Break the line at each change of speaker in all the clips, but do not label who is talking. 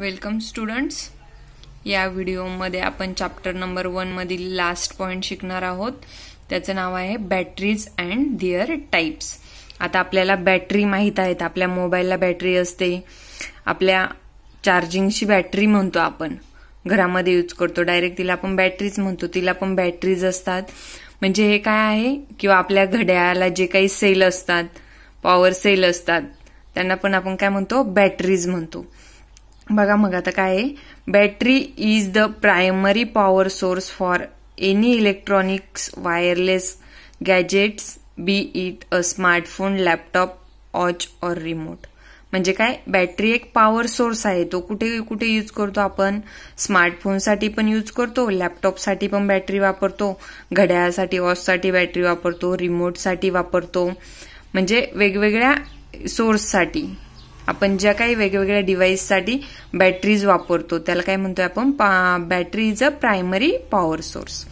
welcome students या व्हिडिओमध्ये आपण चॅप्टर नंबर वनमधील लास्ट पॉईंट शिकणार आहोत त्याचं नाव आहे बॅटरीज अँड धिअर टाईप्स आता आपल्याला बॅटरी माहीत आहेत आपल्या मोबाईलला बॅटरी असते आपल्या चार्जिंगची बॅटरी म्हणतो आपण घरामध्ये यूज करतो डायरेक्ट तिला आपण बॅटरीज म्हणतो तिला पण बॅटरीज असतात म्हणजे हे काय आहे किंवा आपल्या घड्याळाला जे काही सेल असतात पॉवर सेल असतात त्यांना पण आपण काय म्हणतो बॅटरीज म्हणतो बघा मग आता काय आहे battery is the primary power source for any electronics wireless gadgets be it a smartphone laptop watch or remote म्हणजे काय बॅटरी एक पॉवर सोर्स आहे तो कुठे कुठे यूज करतो आपण स्मार्टफोनसाठी पण यूज करतो लॅपटॉपसाठी पण बॅटरी वापरतो घड्याळासाठी वॉचसाठी बॅटरी वापरतो रिमोटसाठी वापरतो म्हणजे वेगवेगळ्या सोर्ससाठी आपण ज्या काही वेगवेगळ्या डिव्हाइससाठी बॅटरीज वापरतो त्याला काय म्हणतोय आपण battery is a primary power source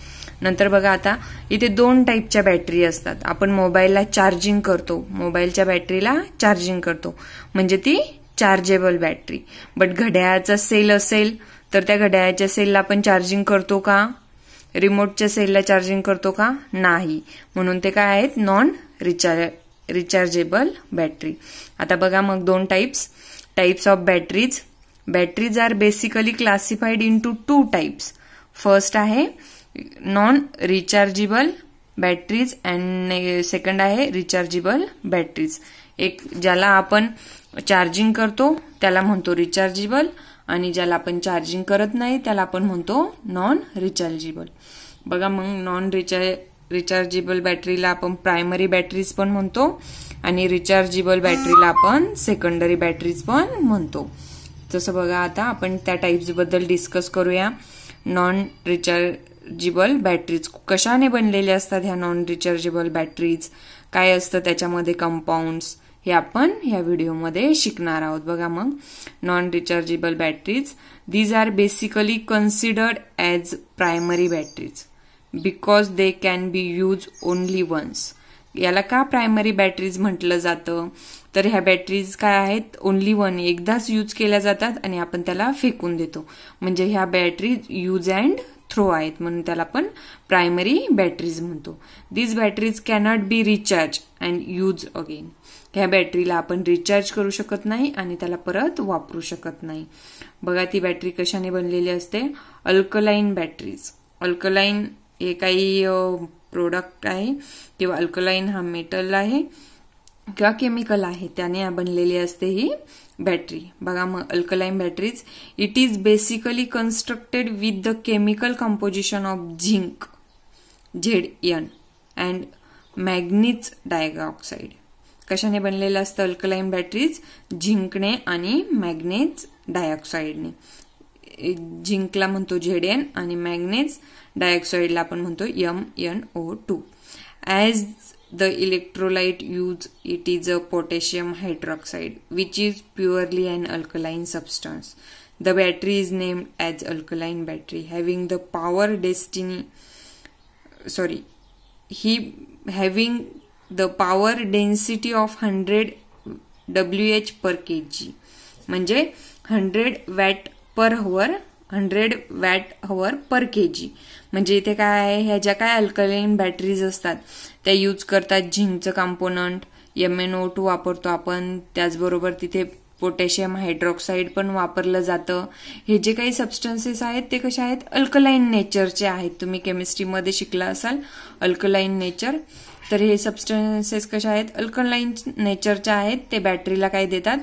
नंतर बघा आता इथे दोन टाईपच्या बॅटरी असतात आपण मोबाईलला चार्जिंग करतो मोबाईलच्या बॅटरीला चार्जिंग करतो म्हणजे ती चार्जेबल बॅटरी बट घड्याळाचा सेल असेल तर त्या घड्याळाच्या सेलला आपण चार्जिंग करतो का रिमोटच्या सेलला चार्जिंग करतो का नाही म्हणून ते काय आहेत नॉन रिचार्ज रिचार्जेबल बॅटरी आता बघा मग दोन types types of batteries batteries are basically classified to two types first आहे non rechargeable batteries and second आहे रिचार्जेबल बॅटरीज एक ज्याला आपण चार्जिंग करतो त्याला म्हणतो रिचार्जेबल आणि ज्याला आपण चार्जिंग करत नाही त्याला आपण म्हणतो नॉन रिचार्जेबल बघा मग नॉन रिचार्ज रिचार्जेबल बॅटरीला आपण प्रायमरी बॅटरीज पण म्हणतो आणि रिचार्जेबल बॅटरीला आपण सेकंडरी बॅटरीज पण म्हणतो जसं बघा आता आपण त्या टाईप्सबद्दल डिस्कस करूया नॉन रिचार्जेबल बॅटरीज कशाने बनलेल्या असतात ह्या नॉन रिचार्जेबल बॅटरीज काय असतं त्याच्यामध्ये कंपाऊंड्स हे आपण ह्या व्हिडिओमध्ये शिकणार आहोत बघा मग non rechargeable batteries these are basically considered as primary batteries because they can be use only once याला का प्रायमरी बॅटरीज म्हटलं जातं तर ह्या बॅटरीज काय आहेत ओनली वन एकदाच यूज केल्या जातात आणि आपण त्याला फेकून देतो म्हणजे ह्या बॅटरीज यूज अँड थ्रो आहेत म्हणून त्याला आपण प्रायमरी बॅटरीज म्हणतो these batteries cannot be recharge and use again ह्या बॅटरीला आपण रिचार्ज करू शकत नाही आणि त्याला परत वापरू शकत नाही बघा ती बॅटरी कशाने बनलेली असते अल्कलाईन बॅटरीज अल्कलाईन हे काही प्रोडक्ट आहे किंवा अल्कलाईन हा मेटल आहे किंवा केमिकल आहे त्याने बनलेली असते ही बॅटरी बघा मग alkaline batteries it is basically constructed with the chemical composition of zinc Z N and manganese dioxide कशाने बनलेलं असतं अल्कलाईन बॅटरीज झिंकणे आणि मॅग्नेज डायऑक्साईडने झिंकला म्हणतो झेडेन आणि मॅग्नेज डायऑक्साईडला आपण म्हणतो M N O two as the electrolyte use it is a potassium hydroxide which is purely and alkaline substance the battery is named as alkaline battery having the power destiny sorry ही having the power density of hundred W H per K G म्हणजे hundred watt per hour hundred watt hour per K G म्हणजे इथे काय आहे ह्या ज्या काय alkaline batteries असतात त्या यूज करतात झिंकचं component M N O two वापरतो आपण त्याचबरोबर तिथे पोटॅशियम हायड्रॉक्साईड पण वापरलं जातं हे जे काही सबस्टन्सेस आहेत ते कसे आहेत अल्कलाईन नेचरचे आहेत तुम्ही केमिस्ट्रीमध्ये शिकला असाल अल्कलाईन नेचर तर हे सबस्टन्सेस कशा आहेत अल्कलाईन नेचरच्या आहेत ते बॅटरीला काय देतात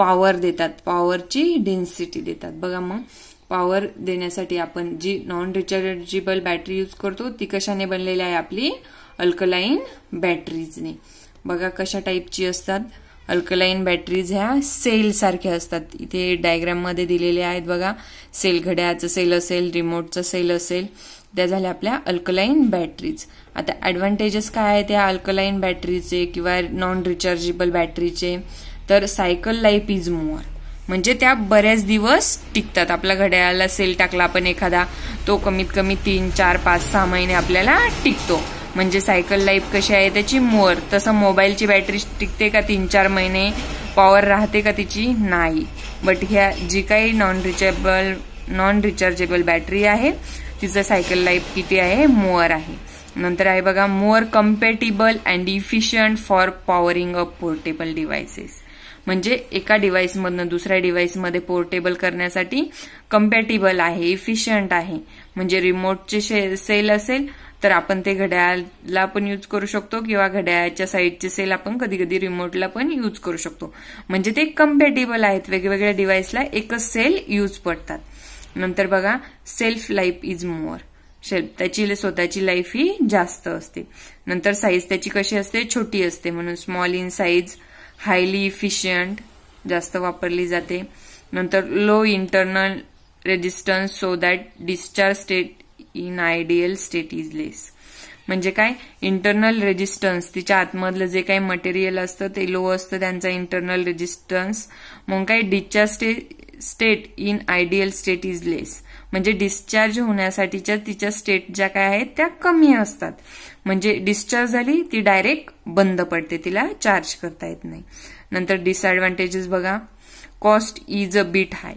पॉवर देतात पॉवरची डेन्सिटी देतात बघा मग पॉवर देण्यासाठी आपण जी नॉन रिचार्जेबल बॅटरी यूज करतो ती कशाने बनलेली आहे आपली अल्कलाईन बॅटरीजने बघा कशा टाईपची असतात अल्कलाईन बॅटरीज ह्या सेलसारख्या असतात इथे डायग्राममध्ये दिलेल्या आहेत बघा सेल घड्याळाचं सेल असेल रिमोटचं सेल असेल त्या झाल्या आपल्या अल्कलाईन बॅटरीज आता ॲडव्हान्टेजेस काय आहे त्या अल्कलाईन बॅटरीचे किंवा नॉन रिचार्जेबल बॅटरीचे तर सायकल लाईफ इज मोर म्हणजे त्या बऱ्याच दिवस टिकतात आपल्या घड्याळाला सेल टाकला आपण एखादा तो कमीत कमी तीन चार पाच सहा महिने आपल्याला टिकतो म्हणजे सायकल लाईफ कशी आहे त्याची मोअर तसं मोबाईलची बॅटरी टिकते का तीन चार महिने पॉवर राहते का तिची नाही बट ह्या जी काही non rechargeable non rechargeable battery आहे तिचं सायकल लाईफ किती आहे मोअर आहे नंतर आहे बघा more compatible and efficient for powering up portable devices म्हणजे एका डिव्हाइसमधनं दुसऱ्या डिव्हाइसमध्ये पोर्टेबल करण्यासाठी कम्पॅटिबल आहे इफिशियंट आहे म्हणजे रिमोटचे सेल असेल तर आपण ते घड्याळाला पण यूज करू शकतो किंवा घड्याळाच्या साईडचे सेल आपण कधी कधी रिमोटला पण यूज करू शकतो म्हणजे ते कम्पॅटेबल आहेत वेगवेगळ्या डिव्हाइसला एकच सेल यूज पडतात नंतर बघा सेल्फ लाईफ इज मोर त्याची स्वतःची लाईफ ही जास्त असते नंतर साईज त्याची कशी असते छोटी असते म्हणून small in size highly efficient जास्त वापरली जाते नंतर low internal resistance so that discharge state in ideal state is less म्हणजे काय इंटरनल रेजिस्टन्स तिच्या आतमधलं जे काही मटेरियल असतं ते लो असतं त्यांचा इंटरनल रेजिस्टन्स मग काय discharge state state in ideal state is less म्हणजे डिस्चार्ज होण्यासाठीच्या तिच्या स्टेट ज्या काय आहेत त्या कमी असतात म्हणजे डिस्चार्ज झाली ती डायरेक्ट बंद पडते तिला चार्ज करता येत नाही नंतर डिसएडव्हान्टेजेस बघा cost is a bit high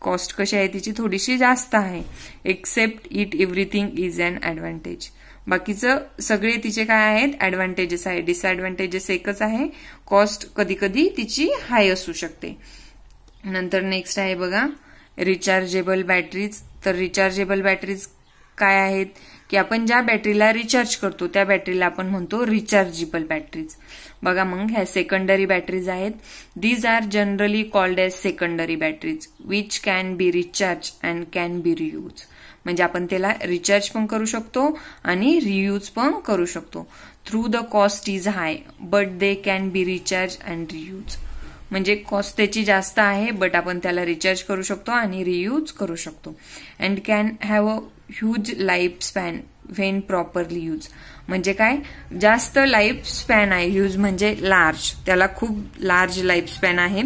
cost कशी आहे तिची थोडीशी जास्त आहे except it everything is an advantage बाकीचं सगळे तिचे काय आहेत ॲडव्हान्टेजेस आहे डिसएडव्हान्टेजेस एकच आहे कॉस्ट कधी कधी तिची हाय असू शकते नंतर नेक्स्ट आहे बघा रिचार्जेबल बॅटरीज तर रिचार्जेबल बॅटरीज काय आहेत की आपण ज्या बॅटरीला रिचार्ज करतो त्या बॅटरीला आपण म्हणतो रिचार्जेबल बॅटरीज बघा मग ह्या सेकंडरी बॅटरीज आहेत these are generally called as secondary batteries which can be recharge and can be reuse म्हणजे आपण त्याला रिचार्ज पण करू शकतो आणि रियूज पण करू शकतो through the cost is high but they can be recharge and reuse म्हणजे कॉस्ट त्याची जास्त आहे बट आपण त्याला रिचार्ज करू शकतो आणि रियूज करू शकतो and can have a huge life span when properly use म्हणजे काय जास्त लाईफ स्पॅन आहे यूज म्हणजे लार्ज त्याला खूप लार्ज लाईफ स्पॅन आहे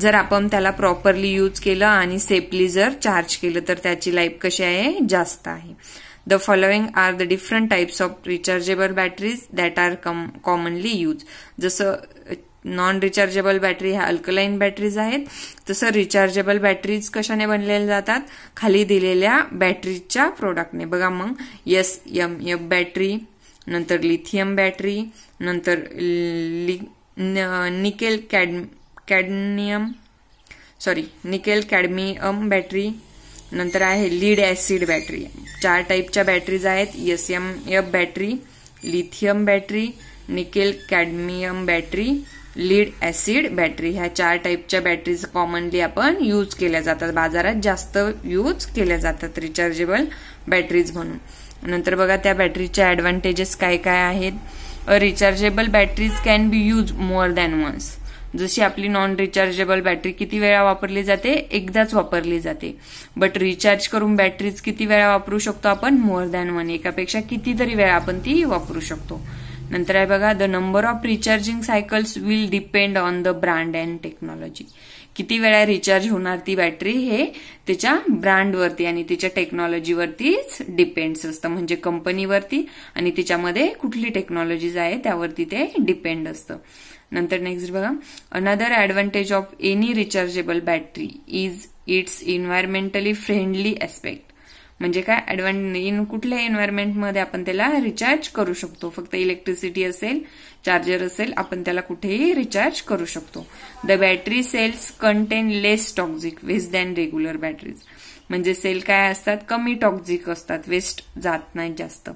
जर आपण त्याला प्रॉपरली यूज केलं आणि सेफली जर चार्ज केलं तर त्याची लाईफ कशी आहे जास्त आहे the following are the different types of rechargeable batteries that are commonly use जसं नॉन रिचार्जेबल बॅटरी ह्या अल्कलाईन बॅटरीज आहेत तसं रिचार्जेबल बॅटरीज कशाने बनलेल्या जातात खाली दिलेल्या बॅटरीजच्या प्रोडक्टने बघा मग एस एम एफ बॅटरी नंतर लिथियम बॅटरी नंतर लि nickel cad cadmium sorry nickel cadmium battery नंतर आहे लीड ॲसिड बॅटरी चार टाईपच्या बॅटरीज आहेत S M F battery lithium battery nickel cadmium battery lead acid battery ह्या चार टाईपच्या बॅटरीज कॉमनली आपण यूज केल्या जातात बाजारात जास्त यूज केल्या जातात रिचार्जेबल बॅटरीज म्हणून नंतर बघा त्या बॅटरीच्या ॲडव्हान्टेजेस काय काय आहेत rechargeable batteries can be use more than once जशी आपली नॉन रिचार्जेबल बॅटरी किती वेळा वापरली जाते एकदाच वापरली जाते बट रिचार्ज करून बॅटरीज किती वेळा वापरू शकतो आपण मोर दॅन वन एकापेक्षा कितीतरी वेळा आपण ती वापरू शकतो नंतर आहे बघा the number of recharging cycles will depend on the brand and technology किती वेळा रिचार्ज होणार ती बॅटरी हे त्याच्या ब्रँडवरती आणि त्याच्या टेक्नॉलॉजीवरतीच डिपेंड्स असतं म्हणजे कंपनीवरती आणि तिच्यामध्ये कुठली टेक्नॉलॉजीज आहे त्यावरती ते डिपेंड असतं नंतर नेक्स्ट बघा another advantage of any rechargeable battery is it's environmentally friendly aspect म्हणजे काय ऍडव्हान इन कुठल्या एन्व्हायरमेंटमध्ये आपण त्याला रिचार्ज करू शकतो फक्त इलेक्ट्रिसिटी असेल चार्जर असेल आपण त्याला कुठेही रिचार्ज करू शकतो the battery cells contain less toxic waste than regular batteries म्हणजे सेल काय असतात कमी टॉक्झिक असतात वेस्ट जात नाही जास्त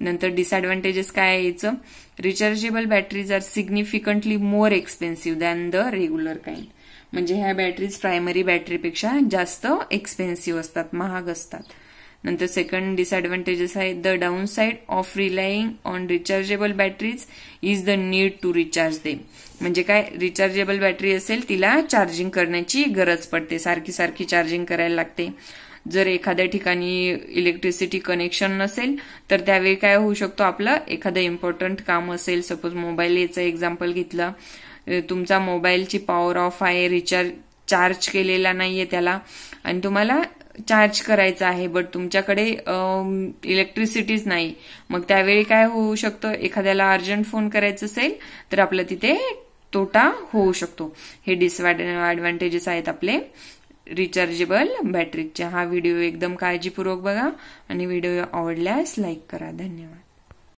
नंतर डिसएडव्हान्टेजेस काय यायचं rechargeable batteries are significantly more expensive than the regular kind म्हणजे ह्या बॅटरीज प्रायमरी बॅटरीपेक्षा जास्त एक्सपेन्सिव्ह असतात महाग असतात नंतर सेकंड डिसएडव्हान्टेजेस आहे the downside of relying on rechargeable batteries is the need to recharge they म्हणजे काय रिचार्जेबल बॅटरी असेल तिला चार्जिंग करण्याची गरज पडते सारखी सारखी चार्जिंग करायला लागते जर एखाद्या ठिकाणी इलेक्ट्रिसिटी कनेक्शन नसेल तर त्यावेळी काय होऊ शकतो आपलं एखादं इम्पॉर्टंट काम असेल सपोज मोबाईल याचं एक्झाम्पल घेतलं तुमचा मोबाईलची पॉवर ऑफ आहे रिचार्ज चार्ज केलेला नाहीये त्याला आणि तुम्हाला चार्ज करायचं आहे बट तुमच्याकडे इलेक्ट्रिसिटीज नाही मग त्यावेळी काय होऊ शकतं एखाद्याला अर्जंट फोन करायचं असेल तर आपलं तिथे तोटा होऊ शकतो हे डिसॲडव्हान्टेजेस आहेत आपले रिचार्जेबल बॅटरीचे हा व्हिडिओ एकदम काळजीपूर्वक बघा आणि व्हिडिओ आवडल्यास लाईक करा धन्यवाद